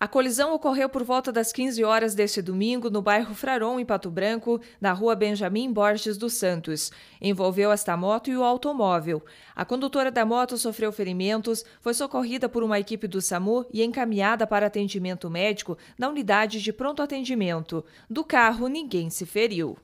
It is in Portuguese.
A colisão ocorreu por volta das 15 horas deste domingo no bairro Fraron, em Pato Branco, na rua Benjamin Borges dos Santos. Envolveu esta moto e o automóvel. A condutora da moto sofreu ferimentos, foi socorrida por uma equipe do SAMU e encaminhada para atendimento médico na unidade de pronto atendimento. Do carro, ninguém se feriu.